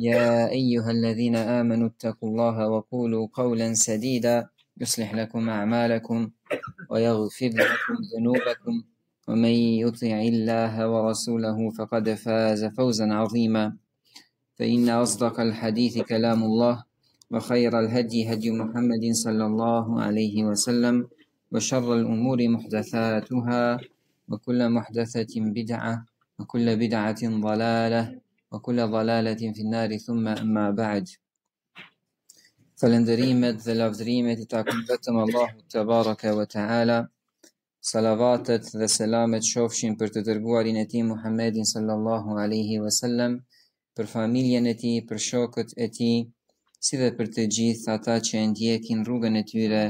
يا أيها الذين آمنوا اتقوا الله وقولوا قولا سديدا يصلح لكم أعمالكم ويغفر لكم ذنوبكم ومن يطع الله ورسوله فقد فاز فوزا عظيما فإن أصدق الحديث كلام الله وخير الهدي هدي محمد صلى الله عليه وسلم وشر الأمور محدثاتها وكل محدثة بدعة وكل بدعة ضلالة wa kulla dhalalatin fin nari thumma amma ba'd. Falëndërimet dhe lavdrimet i takon vetëm Allahu të baraka wa ta'ala, salavatet dhe selamet shofshin për të dërguarin e ti Muhammedin sallallahu aleyhi wa sallam, për familjen e ti, për shokët e ti, si dhe për të gjithë ata që ndjekin rrugën e tyre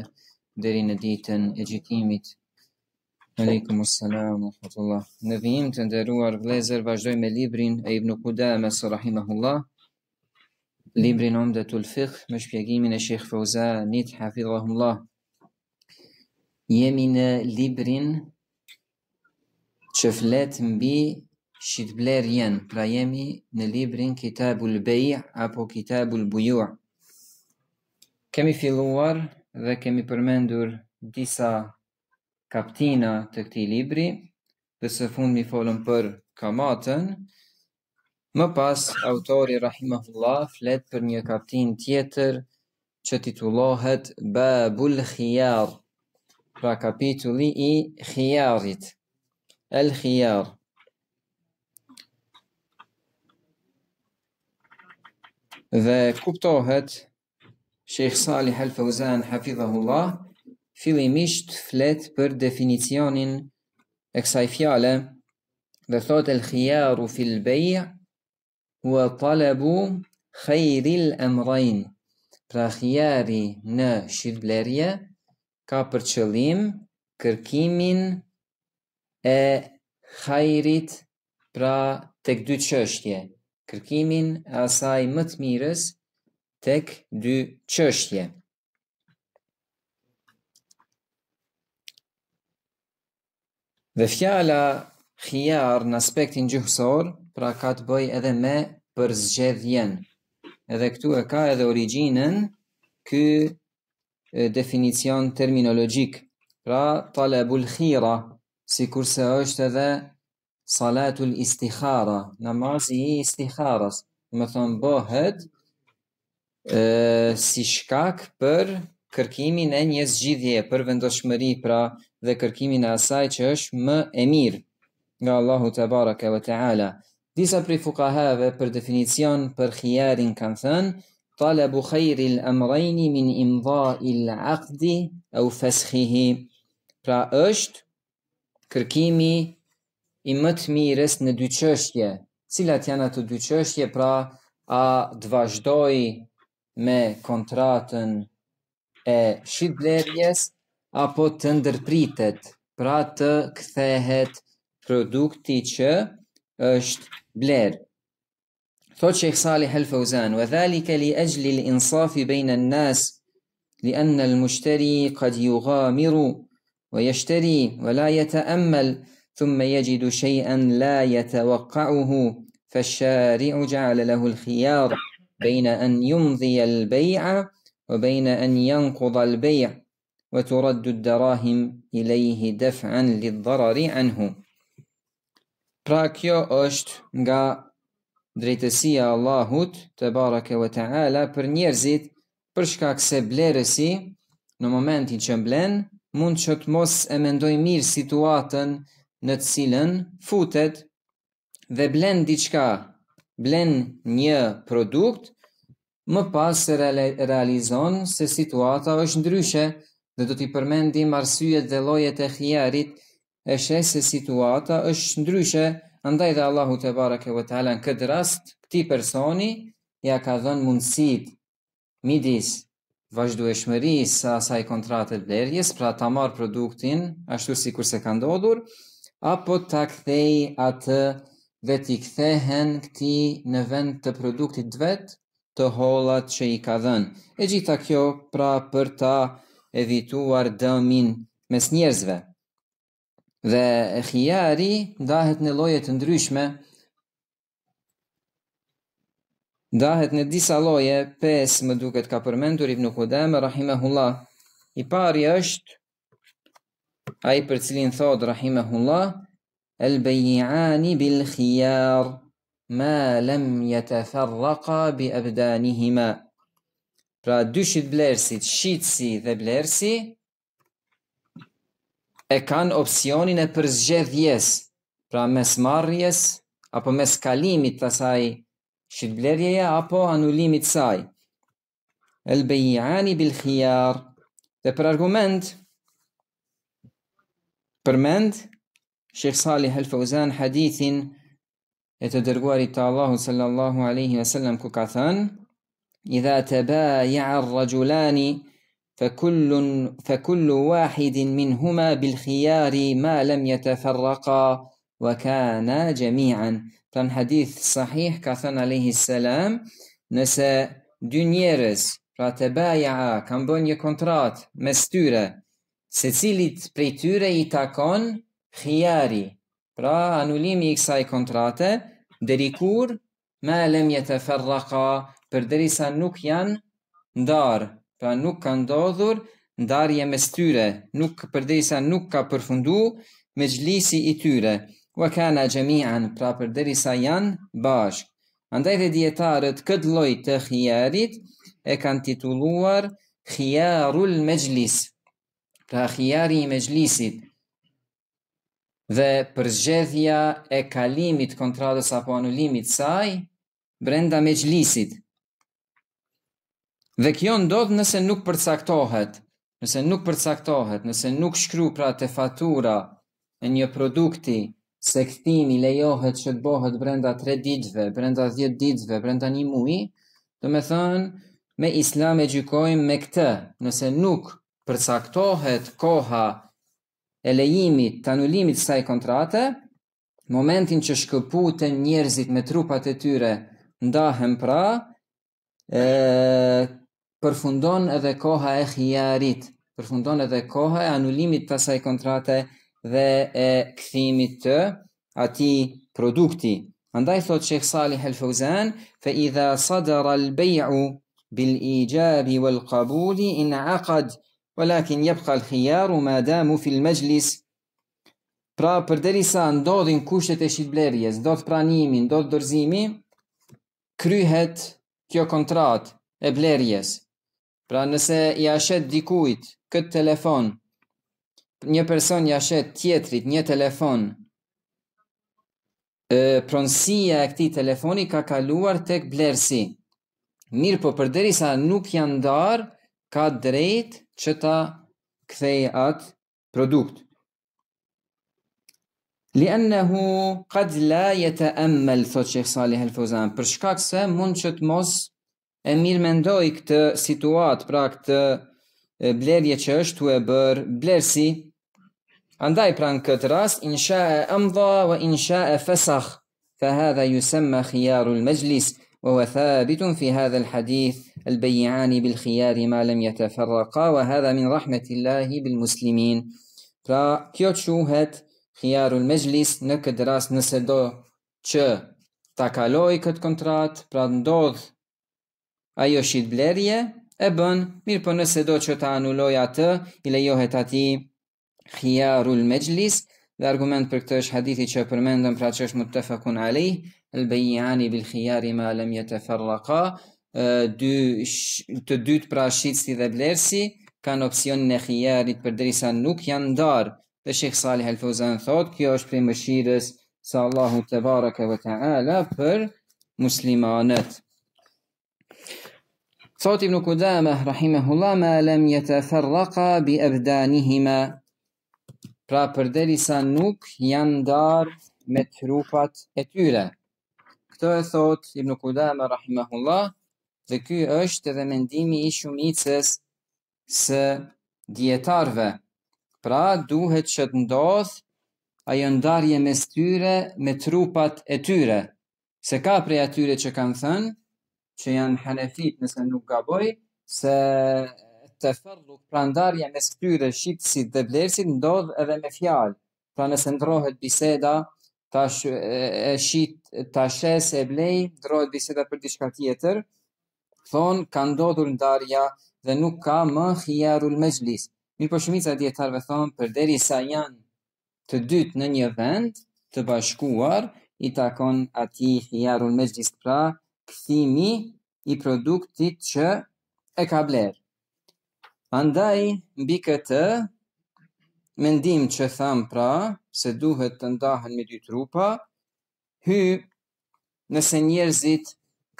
dheri në ditën e gjykimit Aleikum assalam wa rahmatullah. Në vijim të nderuar vëllezër, vazhdojmë me librin e Ibn Qudames rahimahullah, librin Umdatul Fiqh me shpjegimin e Sheikh Fauzanit hafidhahullah. Jemi në librin që flet mbi shitblerjen, pra jemi në librin Kitabul Bay' apo Kitabul Buyu'. Kemi filluar dhe kemi përmendur disa kaptina të këti libri, dhe se fund mi folëm për kamatën, më pas autori Rahimahullah flet për një kaptin tjetër që titullohet Babul Khijar, pra kapitulli i Khijarit, El Khijar. Dhe kuptohet, Sheikh Salih Al-Fawzan, hafidhahullah, fillimisht flet për definicionin e kësaj fjale dhe thot el khijaru fil beja u e talebu khejril emrajn pra khijari në shqiblerje ka për qëllim kërkimin e khejrit pra tek dy qështje kërkimin e asaj më të mirës tek dy qështje Dhe fjala khijar në aspektin gjuhësor, pra ka të bëj edhe me për zgjedhjen. Edhe këtu e ka edhe originën ky definicion terminologjik. Pra talabul khira, si kurse është edhe salatul istikhara, namazi i istikharas, më thonë bëhet si shkak për kërkimin e një zgjidhje, për vendoshmëri, pra dhe kërkimin e asaj që është më e mirë nga Allahu të baraka vë ta'ala. Disa prej fukahave për definicion për khijarin kanë thënë, talabu khairil l min imdha il-aqdi e u feskhihi. Pra është kërkimi i më të mirës në dy çështje Cilat janë ato dy çështje pra a të vazhdoj me kontratën e shqiblerjes apo të ndërpritet, pra të kthehet produkti që është blerë. Thot Sheikh Salih Al-Fauzan, وَذَلِكَ لِأَجْلِ الْإِنصَافِ بَيْنَ النَّاسِ لأن المشتري قد يغامر ويشتري ولا يتأمل ثم يجد شيئا لا يتوقعه فالشارع جعل له الخيار بين أن يمضي البيع وبين أن ينقض البيع وترد الدراهم إليه دفعا للضرر عنه Pra kjo është nga drejtësia Allahut të baraka wa ta'ala për njerëzit për shkak se blerësi në momentin që mblen mund që të mos e mendoj mirë situatën në të cilën futet dhe blen diçka, blen një produkt, më pas se realizon se situata është ndryshe, dhe do t'i përmendim arsyet dhe llojet e xhiarit, është se situata është ndryshe, andaj dhe Allahu te bareke ve teala në këtë rast këtij personi ja ka dhën mundësi midis vazhdueshmërisë sa asaj kontrate të vlerjes, pra ta marr produktin ashtu sikur se ka ndodhur, apo ta kthej atë dhe t'i kthehen këti në vend të produktit vet të hollat që i ka dhenë. E gjitha kjo pra për ta evituar dëmin mes njerëzve. Dhe e khijari, dahet në lojet ndryshme, dahet në disa loje, pes më duket ka përmendur Ibn rahim e hulla. I pari është, ai për cilin thot, rahim e el bejjani bil khijar, ma lem jetë tharraka bi abdanihima Pra dyshit blersit, shitsi dhe blersi e kanë opcionin e përzgjedhjes, pra mes marrjes apo mes kalimit të saj shit blerjeja apo anulimit saj. El bejani bil khijar dhe për argument përmend Shekh Sali helfauzan hadithin e të dërguarit të Allahu sallallahu aleyhi wa sallam ku ka thënë إذا تبايع الرجلان فكل فكل واحد منهما بالخيار ما لم يتفرقا وكانا جميعا فان حديث صحيح كثن عليه السلام نسى دنيرز فتبايع كان بني كونترات مستورة سيسيليت بريتورة يتاكون خياري pra anulimi i kësaj kontrate deri kur ma lem jetë ferraka përderisa sa nuk janë ndarë, pra nuk ka ndodhur ndarje me styre, nuk sa nuk ka përfundu me gjlisi i tyre, kua kena gjemihan, pra përderi sa janë bashkë. Andaj dhe djetarët këtë loj të khiarit e kanë titulluar khiarul me gjlis, pra khiari me gjlisit dhe për zgjedhja e kalimit kontratës apo anulimit saj brenda me gjlisit. Dhe kjo ndodh nëse nuk përcaktohet, nëse nuk përcaktohet, nëse nuk shkru pra te fatura e një produkti se këthimi lejohet që të bohet brenda 3 ditve, brenda 10 ditve, brenda një mui, do me thënë me islam e gjykojmë me këtë, nëse nuk përcaktohet koha e lejimit, të anulimit saj kontrate, momentin që shkëpu të njerëzit me trupat e tyre ndahem pra, e, përfundon edhe koha e khijarit, përfundon edhe koha e anulimit të saj kontrate dhe e këthimit të ati produkti. Andaj thot Shekh Salih El Fauzan, fe idha sadar al bej'u bil ijabi wal qabuli in aqad, walakin jepka al khijaru ma damu fil mejlis. Pra sa ndodhin kushtet e shqitblerjes, ndodh pranimi, ndodh dorzimi, kryhet kjo kontrat e blerjes, Pra nëse i ashet dikujt këtë telefon, një person i ashet tjetrit një telefon, e, pronsia e këti telefoni ka kaluar tek blersi. Mirë po përderi sa nuk janë darë, ka drejt që ta kthej atë produkt. Li ennehu qad la jetë emmel, thot që i fësali helfozan, për shkak se mund që të mos e mirë mendoj këtë situatë, pra këtë blerje që është të e bërë blersi, andaj pra në këtë rast, insha e ëmdha vë insha e fesach, fa hadha yusamma khiyarul majlis wa huwa thabitun fi hadha al hadith al bay'an bil khiyar ma lam yatafarraqa wa hadha min rahmatillah bil muslimin pra kjo quhet khiyarul majlis në këtë rast nëse do që ta kaloj kët kontrat pra ndodh ajo shit blerje e bën, mirë për po nëse do që ta anulloj atë, i lejohet ati hia rul me gjlis, dhe argument për këtë është hadithi që përmendëm pra që është më të fakun ali, el bejani bil hijari ma alem jetë e farraka, dy, të dytë pra shitësi dhe blersi, kanë opcion në hijarit për drisa nuk janë darë, dhe shikë Salih Elfozan thotë, kjo është prej mëshirës sa Allahu të baraka vë ta'ala për muslimanët. Thot ibn Kudama rahimahullah ma lam yatafarraqa bi abdanihima. Pra përderisa nuk janë ndar me trupat e tyre. Kto e thot ibn Kudama rahimahullah dhe ky është edhe mendimi i shumicës së dietarve. Pra duhet që të ndodh ajo ndarje mes tyre me trupat e tyre. Se ka prej atyre që kanë thënë që janë hanefit nëse nuk gaboj, se të fërru prandarja me styre, shqipësit dhe blersit, ndodh edhe me fjalë. Pra nëse ndrohet biseda, ta shë, e shqit, ta shes e blej, ndrohet biseda për diçka tjetër, thonë, ka ndodhur ndarja dhe nuk ka më hijarul me Mirë për po, shumica e djetarve thonë, për deri sa janë të dytë në një vend, të bashkuar, i takon ati hijarul me zhlisë pra, këthimi i produktit që e ka blerë. Andaj, mbi këtë, mendim që tham pra, se duhet të ndahen me dy trupa, hy nëse njerëzit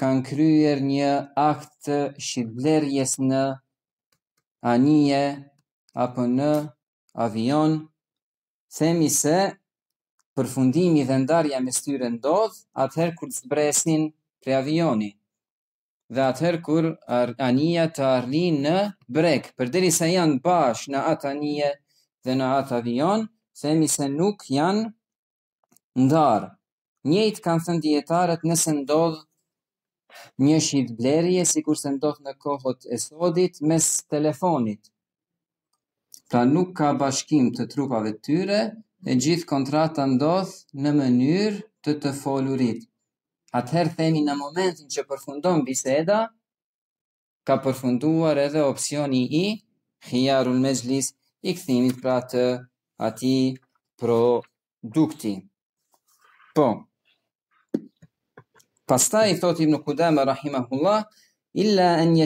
kanë kryer një akt të shqiblerjes në anije, apo në avion, themi se përfundimi dhe ndarja me styre ndodh, atëherë kur të zbresin pre avioni. Dhe atëherë kur ar anija të arrin në brek, përderi se janë bashkë në atë anije dhe në atë avion, themi se nuk janë ndarë. Njëjtë kanë thënë djetarët nëse ndodhë një shqit blerje, si kur se ndodhë në kohët e sodit, mes telefonit. Pra nuk ka bashkim të trupave tyre, e gjithë kontrata ndodhë në mënyrë të të folurit atëherë themi në momentin që përfundon biseda, ka përfunduar edhe opcioni i hijarul me zlis i këthimit pra të ati produkti. Po, pasta i thot ibn Kudama rahimahullah, illa en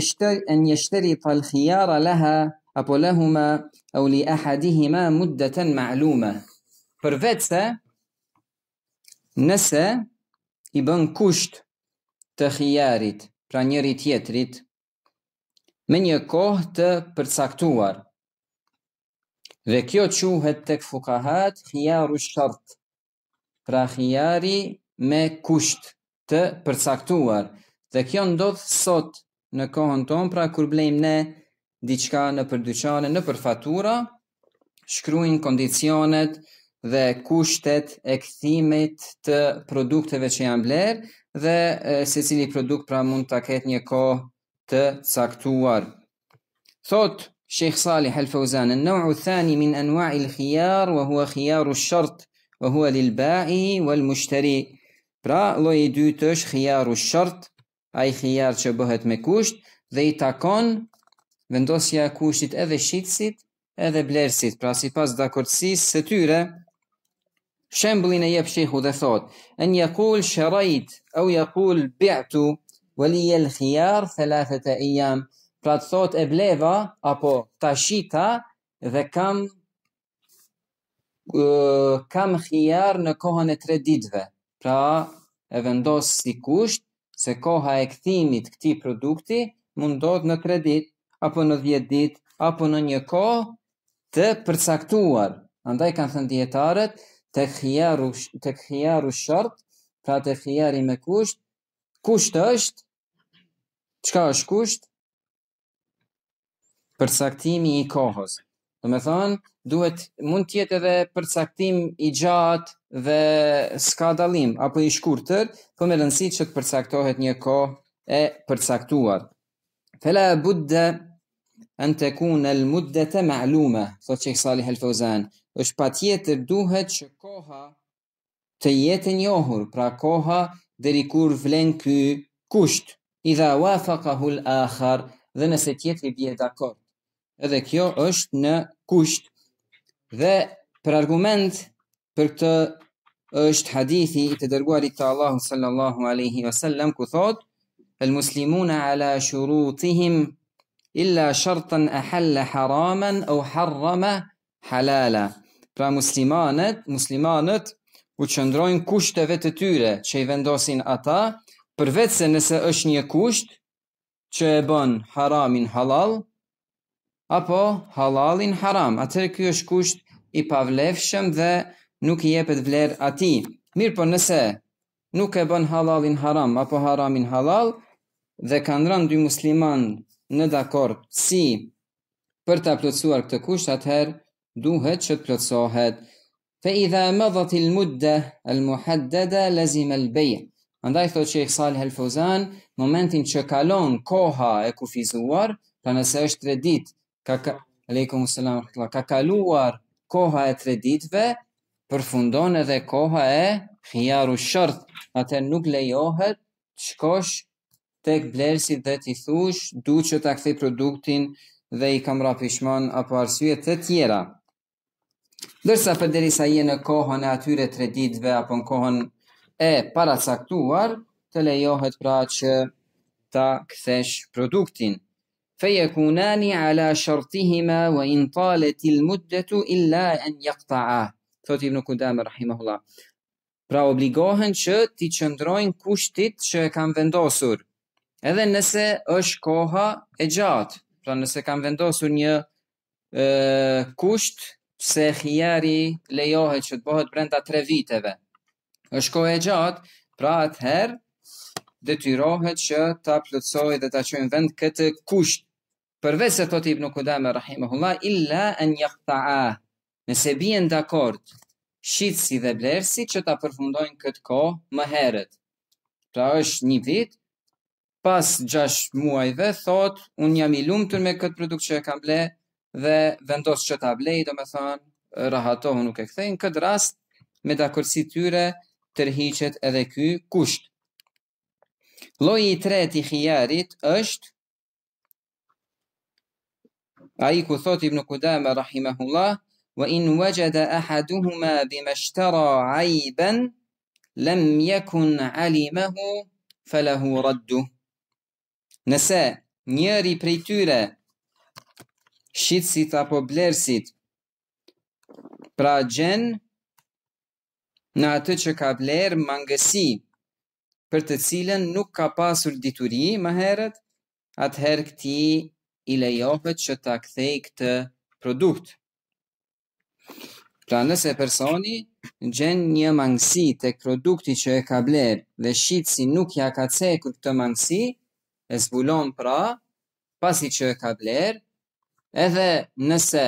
jeshteri të al hijara leha apo lehuma au li ahadihima muddeten ma'lume. Për vetëse, nëse i bën kusht të hijarit, pra njëri tjetrit, me një kohë të përcaktuar. Dhe kjo quhet të këfukahat, hijaru shart, pra hijari me kusht të përcaktuar. Dhe kjo ndodhë sot në kohën ton, pra kur blejmë ne diçka në përduqane në përfatura, shkryin kondicionet, dhe kushtet e kthimit të produkteve që janë blerë dhe secili produkt pra mund ta ketë një kohë të caktuar. Thot Sheikh Salih Al-Fawzan, në nawu thani min anua al-khiyar wa huwa khiyaru ash-shart wa huwa lil-ba'i wal-mushtari." Pra lojë i dytë është khiyaru ash-shart, ai khiyar që bëhet me kusht dhe i takon vendosja e kushtit edhe shitësit edhe blerësit, pra si pas dakortësis së tyre, Shembullin e jep shehu dhe thot, en jakul shërajt, au jakul bi'tu, vëli jel khijar, thelathet e ijam, pra të thot e bleva, apo tashita, shita, dhe kam kam khijar në kohën e tre ditve. Pra, e vendos si kusht, se koha e këthimit këti produkti mundot në tre dit, apo në dhjet dit, apo në një kohë të përcaktuar. Andaj kanë thënë djetarët, të këhjaru shërt, pra të këhjari me kusht, kusht është, qka është kusht? Përsaktimi i kohës. Do me thonë, duhet mund tjetë edhe përsaktim i gjatë dhe s'ka dalim, apo i shkurëtër, për po me rëndësi që të përsaktohet një kohë e përsaktuar. Fela e budde, në të kunë në lmudde të ma'lume, thot që i kësali e është pa tjetër duhet që koha të jetë njohur, pra koha dhe rikur vlen kë kusht, i dha wafa akhar dhe nëse tjetër i bje dakor. Edhe kjo është në kusht. Dhe për argument për këtë është hadithi i të dërguarit të Allahu sallallahu aleyhi wa sallam, ku thot, el muslimuna ala shurutihim illa shartan ahalla haraman au harrama, Halala, pra muslimanet, muslimanët u qëndrojnë kushteve të tyre që i vendosin ata, përvec se nëse është një kusht që e bën haramin halal, apo halalin haram, Atëherë kjo është kusht i pavlefshëm dhe nuk i jepet vler ati. Mirë po nëse nuk e bën halalin haram, apo haramin halal, dhe ka ndranë dy musliman në dakord si për të aplotsuar këtë kusht, atëherë, duhet që të plotësohet. Fa idha madat al mudda al muhaddada lazim al bay. Andaj thot që i al Fuzan, momentin që kalon koha e kufizuar, pra nëse është tre dit, ka ka Aleikum Ka kaluar koha e tre ditëve, përfundon edhe koha e khiyaru shart. Atë nuk lejohet të shkosh tek blerësi dhe të thush, duhet të ta kthej produktin dhe i kam rapishman apo arsye të tjera. Dërsa për deri sa jenë kohën e atyre të reditve apo në kohën e paracaktuar, të lejohet pra që ta këthesh produktin. Feje kunani ala shartihima wa in talet il muddetu illa en jaktaa. Thot i më në rahimahullah. Pra obligohen që ti qëndrojnë kushtit që e kam vendosur. Edhe nëse është koha e gjatë. Pra nëse kam vendosur një kushtë, pse hjeri lejohet që të bëhet brenda tre viteve. është kohë e gjatë, pra atëherë detyrohet që ta plëtsoj dhe ta qojnë vend këtë kusht. Përvec se thot Ibn Kudame rahimahullah illa an yaqta'a. Nëse bien dakord shitësi dhe blerësi që ta përfundojnë këtë kohë më herët. Pra është një vit pas 6 muajve thot un jam i lumtur me këtë produkt që e kam bler, dhe vendos që ta blej, do me thonë, rahatohu nuk e kthejnë, në këtë rast, me dakorsi tyre, tërhiqet edhe ky kusht. Loji i tret i khijarit është, a i ku thot ibnë Kudama, rahimahullah, wa in wajada ahaduhuma bima shtara lam yakun alimahu falahu raddu nase njeri prej tyre shitësit apo blersit. Pra gjen në atë që ka bler mangësi për të cilën nuk ka pasur dituri më herët, atëherë këti i lejohet që ta kthej këtë produkt. Pra nëse personi gjen një mangësi të produkti që e ka bler dhe shitë si nuk ja ka cekur këtë mangësi, e zbulon pra, pasi që e ka bler, edhe nëse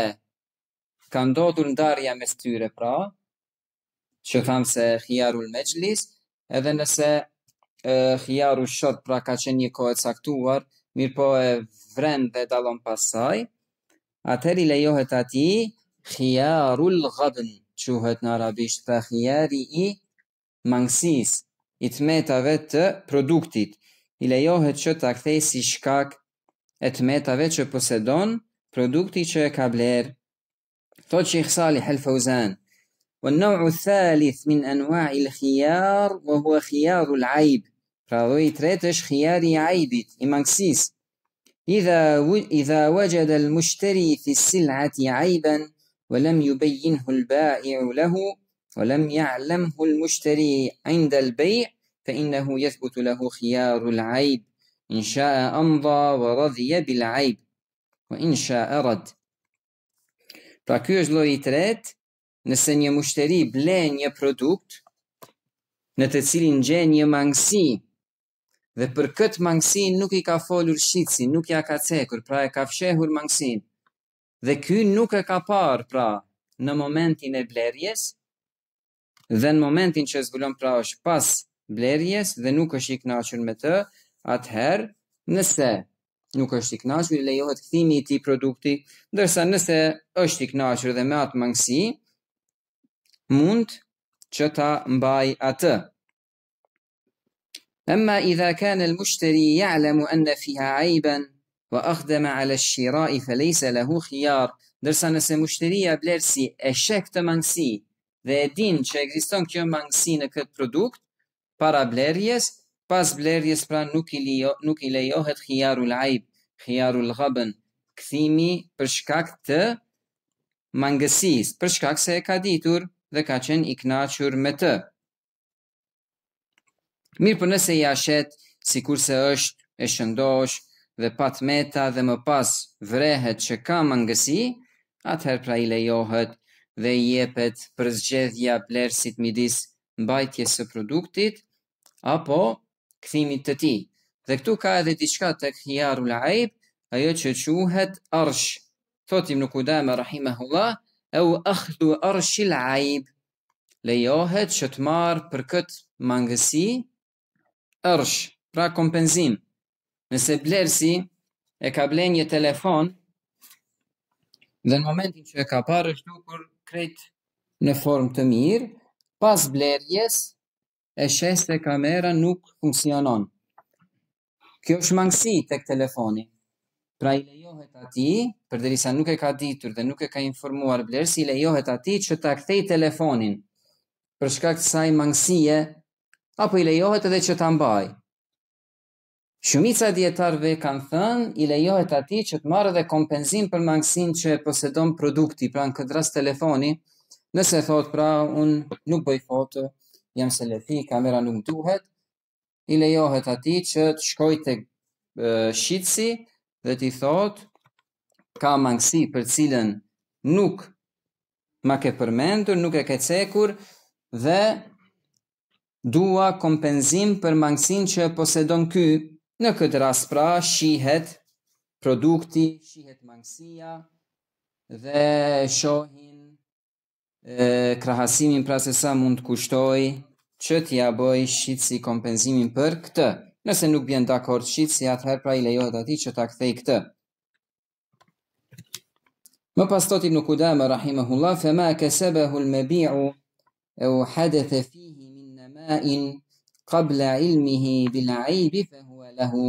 ka ndodhur ndarja mes tyre pra, që thamë se hjarul me gjlis, edhe nëse e, hjaru shot pra ka qenë një kohet saktuar, mirë po e vrem dhe dalon pasaj, atër i lejohet ati hjarul gëbën, quhet në arabisht, dhe hjari i mangësis, i të metave të produktit, i lejohet që të akthej si shkak e të metave që posedonë, برودوكتي كابلير توتشي خصالي حل فوزان والنوع الثالث من أنواع الخيار وهو خيار العيب راضوي تريتش خياري عيبت إمانكسيس إذا, و... إذا وجد المشتري في السلعة عيبا ولم يبينه البائع له ولم يعلمه المشتري عند البيع فإنه يثبت له خيار العيب إن شاء أمضى ورضي بالعيب Po insha erad. Pra ky është lloji i tretë, nëse një mushteri blen një produkt në të cilin gjen një mangësi dhe për këtë mangësi nuk i ka folur shitsi, nuk ja ka cekur, pra e ka fshehur mangësin. Dhe ky nuk e ka parë pra në momentin e blerjes dhe në momentin që zbulon pra është pas blerjes dhe nuk është i kënaqur me të, atëherë nëse nuk është i kënaqur i lejohet kthimi i këtij produkti, ndërsa nëse është i kënaqur dhe me atë mangësi mund që ta mbaj atë. Amma idha kana al-mushtari ya'lamu anna fiha 'ayban wa akhdama 'ala al-shira'i fa laysa lahu khiyar, ndërsa nëse mushtaria blersi e sheh këtë mangësi dhe e din që ekziston kjo mangësi në këtë produkt, para blerjes pas blerjes pra nuk i lejo nuk i lejohet khiarul aib khiarul ghabn kthimi për shkak të mangësisë për shkak se e ka ditur dhe ka qenë i kënaqur me të mirë po nëse ja shet sikur se është e shëndosh dhe pat meta dhe më pas vrehet që ka mangësi atëherë pra i lejohet dhe i jepet për zgjedhja blerësit midis mbajtjes së produktit apo kthimit të tij. Dhe këtu ka edhe diçka tek Hiyarul Aib, ajo që quhet Arsh. Thot Ibn Qudamah rahimahullah, u akhdhu Arsh al-Aib. Lejohet që të marë për këtë mangësi arsh, pra kompenzim. Nëse blersi e ka ble një telefon, dhe në momentin që e ka parë është nukur krejt në formë të mirë, pas blerjes e shes kamera nuk funksionon. Kjo është mangësi tek telefoni. Pra i lejohet ati, përderisa nuk e ka ditur dhe nuk e ka informuar blerës, i lejohet ati që ta kthej telefonin për shkak të saj mangësie, apo i lejohet edhe që ta mbaj. Shumica dietarëve kanë thënë i lejohet ati që të marrë dhe kompenzim për mangësin që e posedon produkti, pra në këtë rast telefoni, nëse thot pra un nuk bëj foto, jam se lefi, kamera nuk duhet, i lejohet ati që të shkoj të shqitësi dhe t'i thot, ka mangësi për cilën nuk ma ke përmendur, nuk e ke cekur dhe dua kompenzim për mangësin që posedon ky në këtë ras pra shihet produkti, shihet mangësia dhe shohi krahasimin pra se sa mund të kushtoj që t'ja bëj shqit kompenzimin për këtë. Nëse nuk bjen dakord akord atëherë pra i lejohet ati që t'a kthej këtë. Më pas të t'ibnu kudama, rahimahullah, fe ma kësebahul me bi'u e u hadethe fihi min në main qabla ilmihi bil aibi fe hua lahu.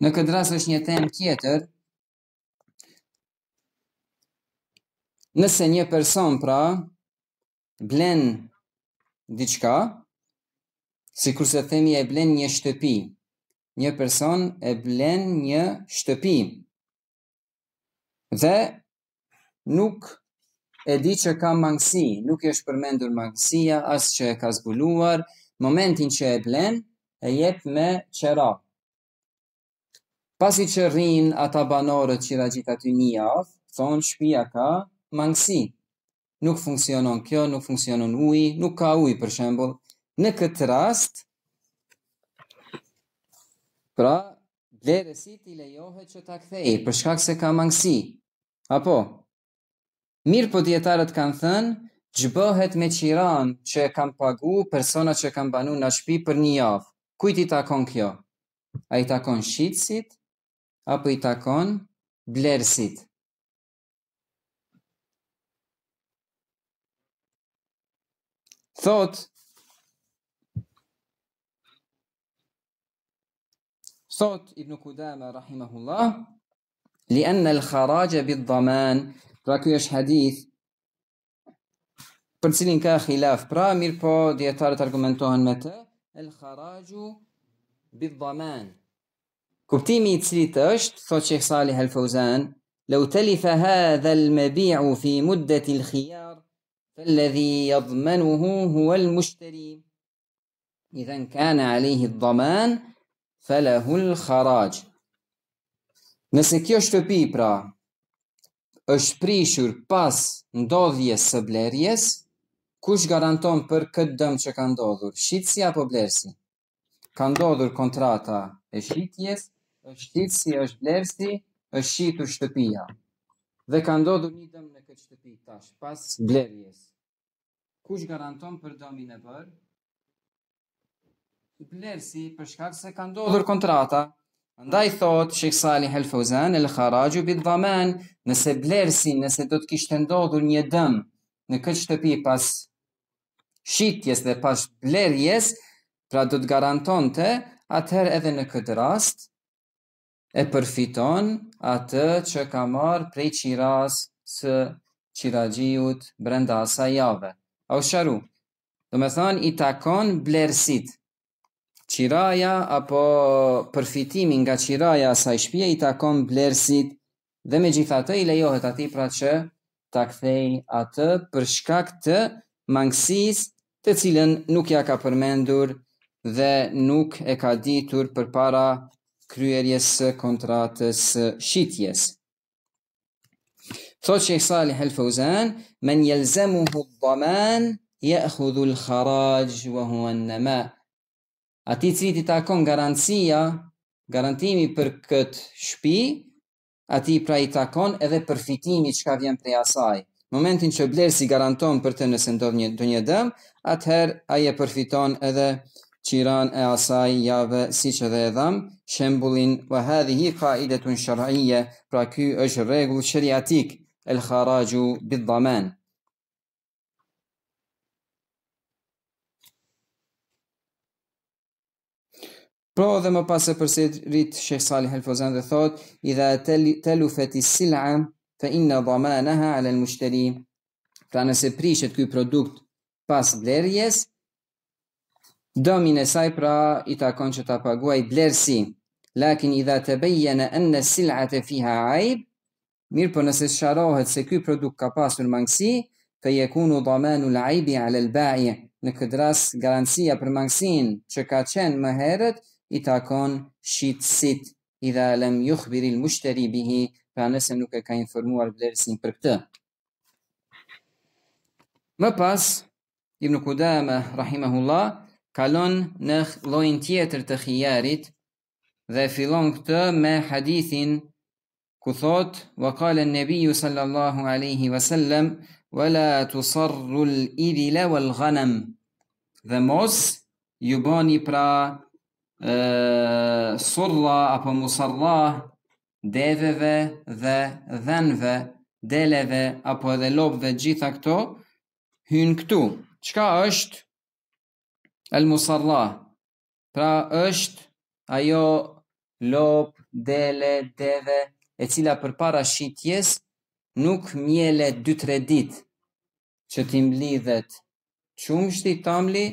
Në këtë rrasë është një tem tjetër, Nëse një person pra blen diçka, sikur se themi e blen një shtëpi. Një person e blen një shtëpi. Dhe nuk e di që ka mangësi, nuk e shpërmendur mangësia, asë që e ka zbuluar, momentin që e blen, e jep me qera. Pasi që ata banorët që rajit aty një avë, thonë shpia ka, mangësi. Nuk funksionon kjo, nuk funksionon uji, nuk ka uji për shembull. Në këtë rast pra vlerësit i lejohet që ta kthej për shkak se ka mangësi. Apo Mirë po djetarët kanë thënë, gjëbëhet me qiran që kam pagu persona që kam banu në shtëpi për një javë. Kujt i takon kjo? A i takon shqitsit, apo i takon blerësit? thot thot Ibn Kudama rahimahullah li anna al kharaja bid dhaman pra ky është hadith për cilin ka khilaf pra mirë po djetarët argumentohen me të el kharaju bid dhaman Kuptimi i cilit është, thot Sheikh Salih Al-Fauzan, "Law talifa hadha al-mabi'u fi muddati al-khiyar" që i zgjmonohuu hual mushtari. Ndhen kan alihi al daman falahu al kharaj. Ne kjo shtëpi pra është prishur pas ndodhjes së blerjes, kush garanton për këtë dëm që ka ndodhur, shitësi apo blerësi? Ka ndodhur kontrata e shitjes, është shitësi, është blerësi, është shitur shtëpia dhe ka ndodhur një dëm në këtë shtëpi tash pas blerjes. Kush garanton për dëmin e bër? Blerësi për shkak se ka ndodhur kontrata. Andaj thot Sheikh Salih al Fouzan el kharaj bi dhaman, nëse blerësi, nëse do të kishte ndodhur një dëm në këtë shtëpi pas shitjes dhe pas blerjes, pra do të garantonte, atëherë edhe në këtë rast, e përfiton atë që ka marë prej qiras së qiragjiut brenda asa jave. A u sharu, do me thonë i takon blersit. Qiraja apo përfitimi nga qiraja sa i shpje i takon blersit dhe me gjitha të i lejohet ati pra që ta kthej atë për shkak të mangësis të cilën nuk ja ka përmendur dhe nuk e ka ditur për para kryerjes kontratës shitjes. Thot Sheikh Salih al-Fauzan, men yalzamuhu dhaman ya'khudhu al-kharaj wa huwa an-nama. A ti cilit i takon garancia, garantimi për kët shtëpi, a ti pra i takon edhe përfitimi që ka vjen prej asaj. momentin që blerësi garanton për të nëse ndodh një ndonjë dëm, atëherë ai e përfiton edhe qiran e asaj jave si që dhe edham, shembulin vë hadhi hi ka i detun pra ky është regull shëriatik, el kharaju bid dhamen. Pro dhe më pasë përsejt rritë Shekh Salih El Fozan dhe thot, i dhe të i sila, fe inna dhamanaha ale lë mushteri, pra nëse prishet këj produkt pas blerjes, Domine e pra i takon që ta paguaj blersi, lakin i dha të bejje në enne sila fiha aib, mirë për po nëse sharohet se ky produkt ka pasur mangësi, fe jekunu dhamanu la ajbi ale lbaje, në këtë ras garancia për mangësin që ka qenë më herët, i takon shitësit, i dha lem juhbiril mushteri bihi, pra nëse nuk e ka informuar blersin për këtë. Më pas, Ibn Kudama, rahimahullah, kalon në lojn tjetër të khijarit dhe filon këtë me hadithin ku thot wa qala an nabi sallallahu alaihi wasallam wala tusarru al wal ghanam dhe mos ju bani pra surra apo musarra deveve dhe dhenve deleve apo dhe lobve gjitha këto hyn këtu qka është El Musarra Pra është ajo lop, dele, deve E cila për para shqitjes nuk mjele 2-3 dit Që tim lidhet qumshti tamli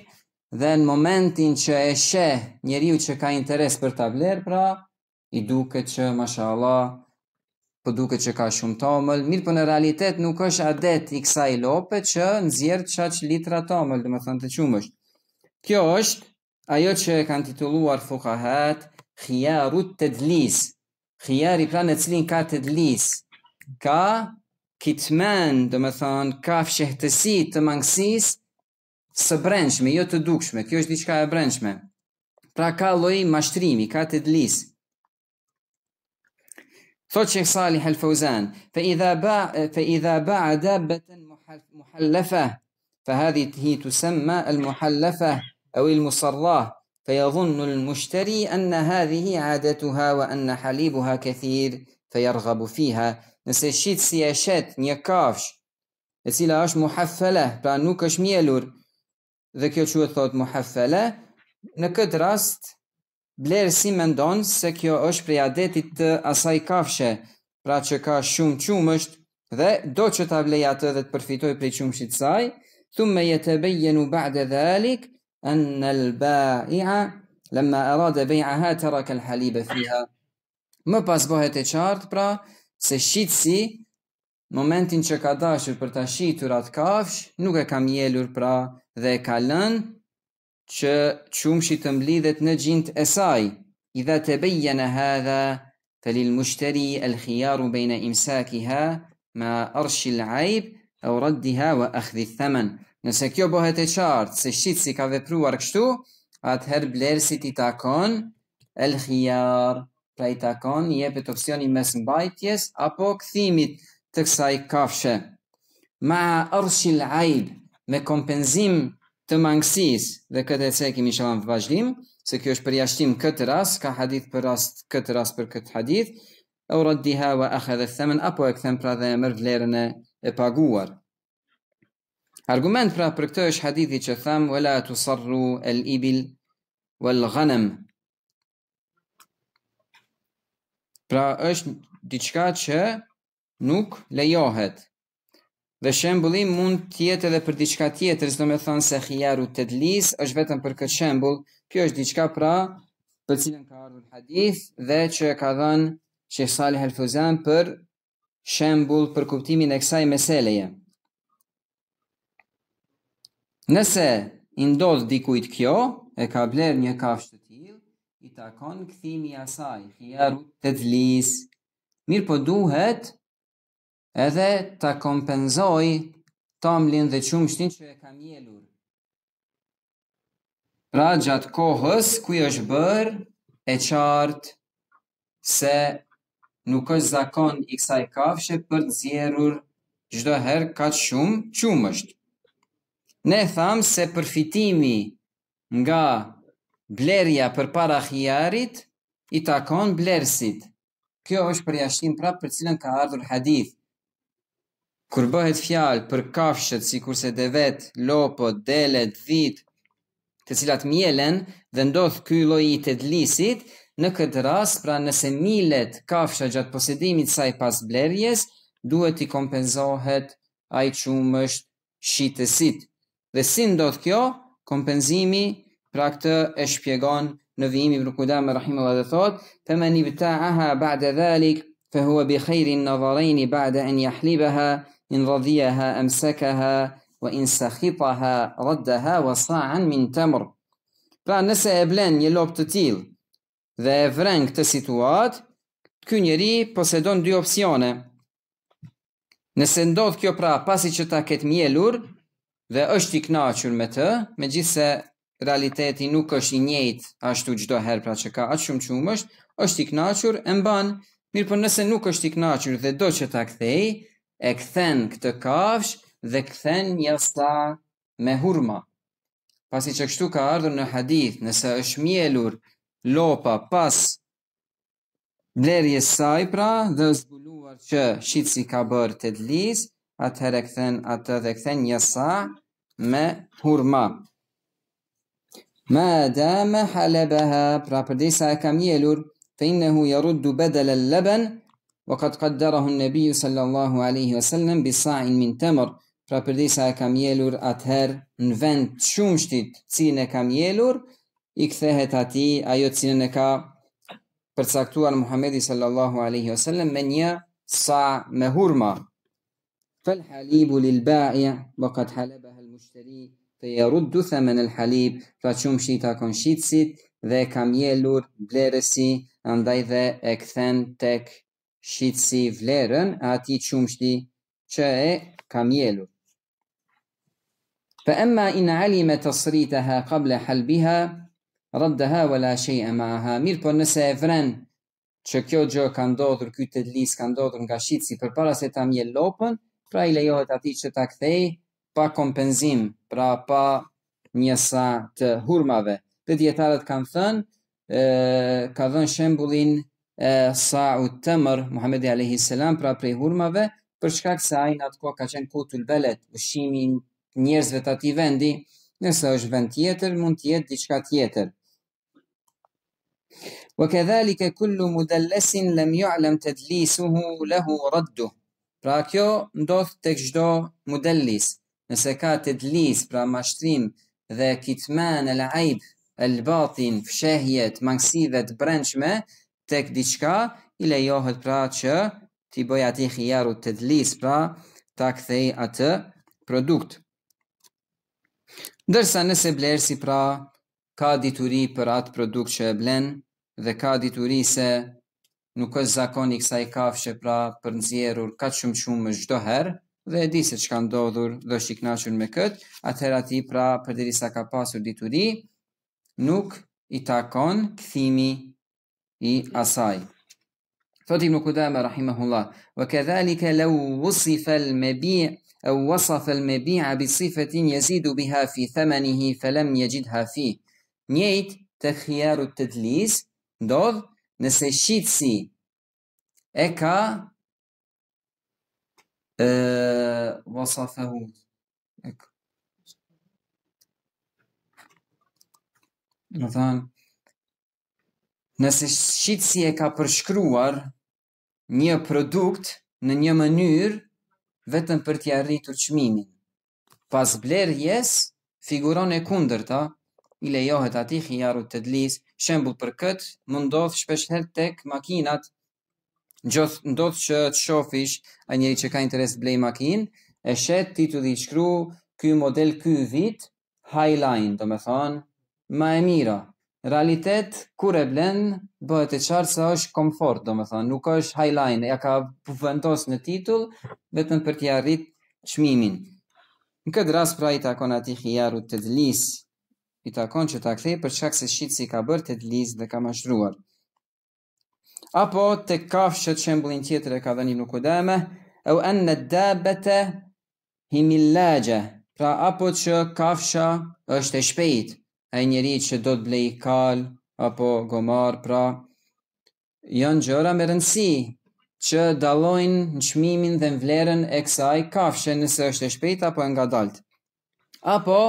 Dhe në momentin që e she njeriu që ka interes për tabler Pra i duke që masha Allah po duket që ka shumë tomël, mirë po në realitet nuk është adet i kësaj lope që nxjerr çaj litra tomël, thënë të çumësh. Kjo është ajo që e kanë tituluar fukahat, khjaru të dhlis, khjaru pra në cilin ka të dhlis, ka kitmen, do me thonë, ka fshehtësi të mangësis, së brendshme, jo të dukshme, kjo është diçka e brendshme, pra ka loj mashtrimi, ka të dhlis. Thot që në kësali halfauzan, fe i dha ba adabët në fe hadhi të hitu sëmma, el muhallefa, او المصراه فيظن المشتري ان هذه عادتها وان حليبها كثير فيرغب فيها نسي شيت سياشات ني كافش اسيلا اش محفله بلا نوكش ميلور dhe kjo quhet thot muhaffala në këtë rast bler si mendon se kjo është prej adetit të asaj kafshe pra që ka shumë qumësht dhe do që ta blej atë dhe të përfitoj prej qumshit saj thum me أن البائع لما أراد بيعها ترك الحليب فيها ما pas bëhet e qartë pra se shitësi momentin që ka dashur për ta shitur atë kafsh nuk e kam jelur pra dhe e ka lënë që qumshi të mblidhet në gjint esaj. saj i dha të bejja në hadha të lil mushteri el khijaru bejna imsakiha ma arshi ajb e u raddiha wa akhdi thëmen Nëse kjo bëhet e qartë se shqit si ka vepruar kështu, atëherë blerë si ti takon, el pra i takon, i epit opcioni mes mbajtjes, apo këthimit të kësaj kafshe. Ma arshil ajb, me kompenzim të mangësis, dhe këtë e cekim i shalan vë vazhdim, se kjo është përjashtim këtë rast, ka hadith për rast, këtë rast për këtë hadith, e u rëddiha wa akhe dhe themen, apo e këthem pra dhe e mërë vlerën e paguar. Argument pra për këtë është hadithi që tham wala tusarru el ibil wal ghanam. Pra është diçka që nuk lejohet. Dhe shembulli mund të jetë edhe për diçka tjetër, s'do me thonë se të tedlis është vetëm për këtë shembull. Kjo është diçka pra për cilën ka ardhur hadith dhe që ka dhënë Sheikh Salih al-Fuzan për shembull për kuptimin e kësaj meseleje. Nëse i ndodh dikujt kjo, e ka bler një kafshë të tillë, i takon kthimi i asaj, hiaru dhlis, Mirë po duhet edhe ta kompenzoj tomlin dhe çumshin që e ka jelur. Pra gjat kohës ku i është bër e çart se nuk është zakon i kësaj kafshe për të zjerur gjdo herë ka të shumë qumësht. Ne thamë se përfitimi nga blerja për para khijarit i takon blersit. Kjo është përjashtim prapë për cilën ka ardhur hadith. Kur bëhet fjalë për kafshët, si kurse dhe vetë, lopo, delet, dhitë, të cilat mjelen dhe ndodh ky lloj i tetlisit në këtë rast pra nëse milet kafsha gjatë posedimit saj pas blerjes duhet i kompenzohet ai çumësh shitësit Dhe si ndodh kjo? Kompenzimi pra këtë e shpjegon në vijim i brukuda me rahim dhe thot, fe me një bëta aha ba'de bi khejrin në dharejni ba'de en in radhijaha, emsekaha, wa in sakhitaha, raddaha, wa sa'an min temr. Pra nëse e blen një lop të til dhe e vren këtë situat, kë njëri posedon dy opcione. Nëse ndodh kjo pra pasi që ta ketë mjelur, dhe është i knaqur me të, me gjithë se realiteti nuk është i njëjtë ashtu gjdo herë pra që ka atë shumë qumë është, është i knaqur, e mbanë, mirë për po nëse nuk është i knaqur dhe do që ta kthej, e kthen këtë kafsh dhe kthen jasta me hurma. Pasi që kështu ka ardhur në hadith, nëse është mjelur lopa pas blerjes saj pra dhe zbuluar që shqitësi ka bërë të dlisë, atëherë e këthen, atët e këthen një sa me hurma. Ma da me halebeha, pra për e kam jelur, fe innehu ja bedel e leben, wa kad kad darahun sallallahu alaihi wa sallam, bisa min temër. pra për e kam jelur atëherë në vend shumë shtit që në kam jelur, i këthehet ati ajo që në ka përcaktuar Muhammedi sallallahu alaihi wa sallam, me një sa me hurma. فالحليب للبائع وقد حلبها المشتري فيرد ثمن الحليب mushtari fi yurd thaman al halib fa chum shi ta kon shitsit dhe ka mjelur blerësi andaj dhe e kthen tek shitsi vlerën aty chum shi që e ka mjelur fa amma in alima tasritaha qabla halbiha raddaha wa la shay'a ma'aha po e që kjo gjë ka ndodhur, kjo të lisë ka ndodhur nga shqitësi, për para se ta mjellopën, pra i lejohet ati që ta kthej pa kompenzim, pra pa njësa të hurmave. Dhe djetarët kanë thënë, ka dhënë shembulin e, sa u tëmër Muhammedi a.s. Selam pra prej hurmave, për shkak se ajnë atë ko ka qenë kutul belet, ushimin njerëzve të ati vendi, nëse është vend tjetër, mund tjetë diçka tjetër. Wa kadhalika kullu mudallasin lam të tadlisuhu lahu radduh Pra kjo ndodh tek çdo modelis. Nëse ka të dlis pra mashtrim dhe kitman el aib el batin fshehjet mangësive të brendshme tek diçka i lejohet pra që ti bëj atë xhiaru të dlis pra ta kthej atë produkt. Ndërsa nëse blersi pra ka dituri për atë produkt që e blen dhe ka dituri se nuk është zakon i kësaj kafshe pra për nxjerrur kaq shumë shumë çdo herë dhe e di se çka ndodhur dhe është i me kët, atëherë ati pra përderisa ka pasur dituri, nuk i takon kthimi i asaj. Thot nukudama, Kudama rahimahullah, "Wa kadhalika law wusifa al-mabi' aw wasafa al-mabi'a bi sifatin yazidu biha fi thamanihi falam yajidha fi." Njëjt të khjarut të dlis, ndodhë nëse shitësi e ka e, e ka në nëse shitësi e ka përshkruar një produkt në një mënyrë vetëm për t'ja rritur qmimi. Pas blerjes, figuron e kunder ta, i lejohet ati khijaru të dlisë, Shembull për kët, më ndodh shpesh herë tek makinat. Gjoth ndodh që të shofish a njëri që ka interes të blej makinë, e shet titulli i shkru ky model ky vit Highline, do të thon, më e mira. Realitet kur e blen bëhet e qartë se është komfort, do të thon, nuk është Highline, ja ka vendos në titull vetëm për të arrit çmimin. Në këtë rast pra i takon atij hijarut të dlisë i takon që ta kthej për çka se shit si ka bërë te liz dhe ka mashtruar. Apo te kafshët që mbullin tjetër e ka dhënë nuk u dëme, au an dabata himillaja. Pra apo që kafsha është e shpejt, e njëri që do të blej kal apo gomar, pra janë gjëra me rëndësi që dalojnë në qmimin dhe në vlerën e kësaj kafshe nëse është e shpejt apo e nga dalt. Apo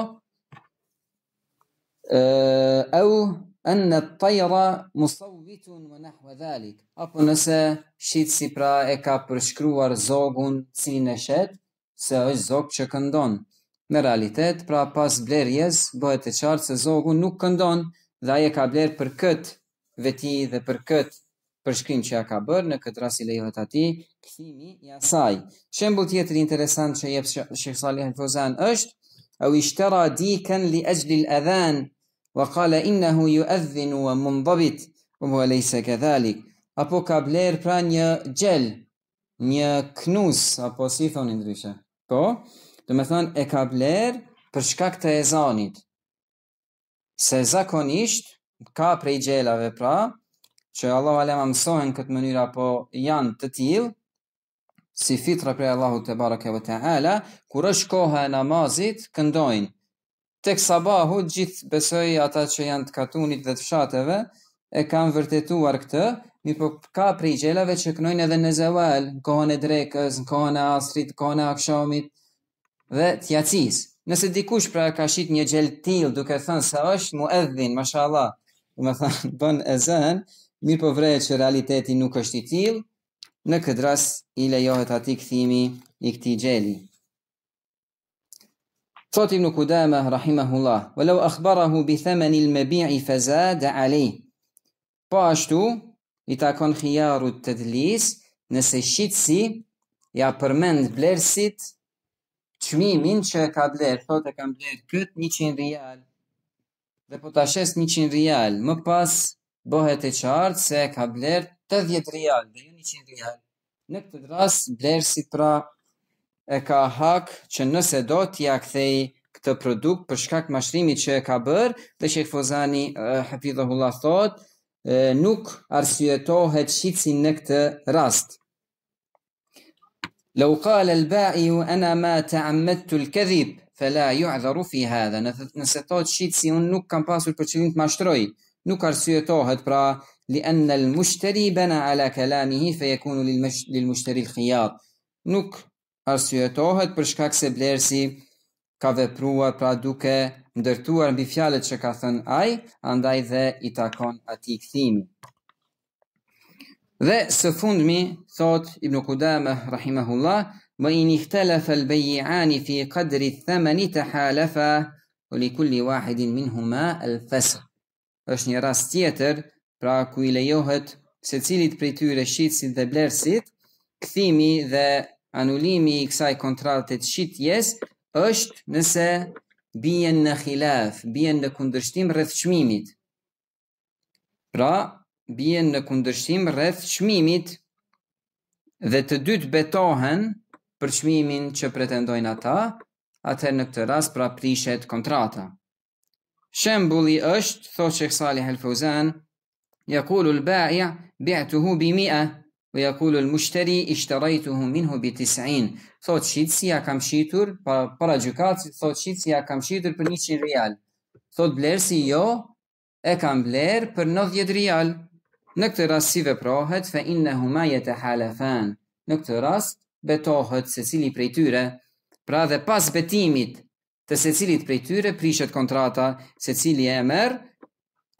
au an tajra tayra musawwit wa nahwa dhalik apo nëse shit si pra e ka përshkruar zogun si në shet se është zog që këndon në realitet pra pas blerjes bëhet e qartë se zogu nuk këndon dhe ai e ka bler për kët veti dhe për kët përshkrim që ja ka bër në këtë rast i lejohet atij kthimi i asaj shembull tjetër interesant që jep Sheikh Salih Fozan është au ishtara dikan li ajli al-adhan wa qala innahu yu'adhdhinu wa munzabit wa huwa laysa kadhalik apo ka bler pra një gjel një knus apo si thonë ndryshe po do të thonë e ka bler për shkak të ezanit se zakonisht ka prej gjelave pra që Allahu alema mësohen këtë mënyrë apo janë të tillë si fitra prej Allahut te bareke ve taala kur është koha e namazit këndojnë tek sabahu gjithë besoj ata që janë të katunit dhe të fshateve, e kanë vërtetuar këtë, mi po ka prej gjelave që kënojnë edhe në zewel, në kohën e drekës, në kohën e asrit, në kohën e akshomit dhe tjacis. Nëse dikush pra ka shqit një gjel til duke thënë se është mu edhin, mashallah, dhe me thënë bën e zënë, mi po vrejë që realiteti nuk është i til, në këdras i lejohet ati këthimi i këti gjeli. Thot ibn Kudama rahimahullah, "Wa akhbarahu bi thaman al-mabi' fa zad Po ashtu, i takon xhiaru të tadlis nëse shitsi ja përmend vlerësit qmimin që ka bler, thot e kam bler kët 100 rial. Dhe po tashes 100 rial, më pas bëhet e qartë se ka bler 80 rial, dhe jo 100 rial. Në këtë rast, vlerësi pra e ka hak që nëse do të ia kthej këtë produkt për shkak të mashtrimit që e ka bër, dhe Sheikh Fozani uh, hafidhuhullah thot, uh, nuk arsyetohet shitsi në këtë rast. Lau qala al-ba'i wa ana ma ta'ammadtu al-kadhib, fala yu'dharu fi hadha. Nëse thot shitsi un nuk kam pasur për qëllim të mashtroj, nuk arsyetohet pra li anë lë mushteri bëna ala kalamihi fe jekunu lë mushteri lë khijat nuk arsyetohet për shkak se blerësi ka vepruar pra duke ndërtuar mbi fjalët që ka thënë ai, andaj dhe i takon atij kthimi. Dhe së fundmi thot Ibn Kudame rahimahullah, "Ma in ikhtalafa al-bay'an fi qadri al-thaman tahalafa wa li kulli wahidin min al-fasr." Është një rast tjetër, pra ku i lejohet secilit prej tyre shitësit dhe blerësit kthimi dhe anulimi i kësaj kontratet shitjes është nëse bjen në khilaf, bjen në kundërshtim rreth çmimit. Pra, bjen në kundërshtim rreth çmimit dhe të dytë betohen për çmimin që pretendojnë ata, atë në këtë rast pra prishet kontrata. Shembulli është, thotë Sheikh Salih Al-Fauzan, "Yaqulu al-ba'i bi'tuhu 100" Ve jakullu lë mushteri hu minhu bi tisain. Thot ja kam shqitur, para, para gjukatë, thot ja kam shqitur për 100 rial. Thot si jo, e kam bler për 90 rial. Në këtë rast si veprohet, fe inne humaje të halefen. Në këtë rast, betohet se cili prej tyre, pra dhe pas betimit të se cilit prej tyre, prishet kontrata se cili e merë,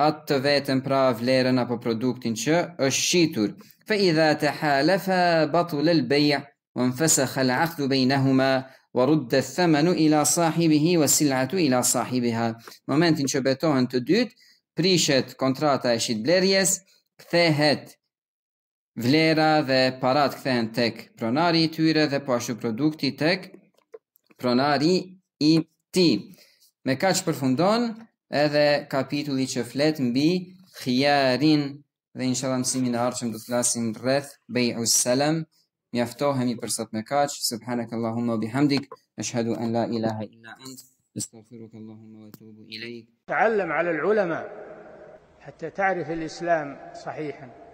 atë të vetën pra vlerën apo produktin që është shqitur fa idha tahalafa batul al bay' wa infasakha al 'aqd baynahuma wa rudd al thaman ila sahibihi wa al sil'atu ila sahibiha momentin qe betohen te dyt prishet kontrata e shit blerjes kthehet vlera dhe parat kthehen tek pronari i tyre dhe pashu po produkti tek pronari i ti. me kaç përfundon, edhe kapitulli që flet mbi khiarin dhe inshallah mësimin e ardhshëm do të flasim rreth bej'u salam. Mjaftohemi për sot me kaq. Subhanakallahumma wa bihamdik ashhadu an la ilaha illa ant استغفرك اللهم واتوب اليك تعلم على العلماء حتى تعرف الاسلام صحيحا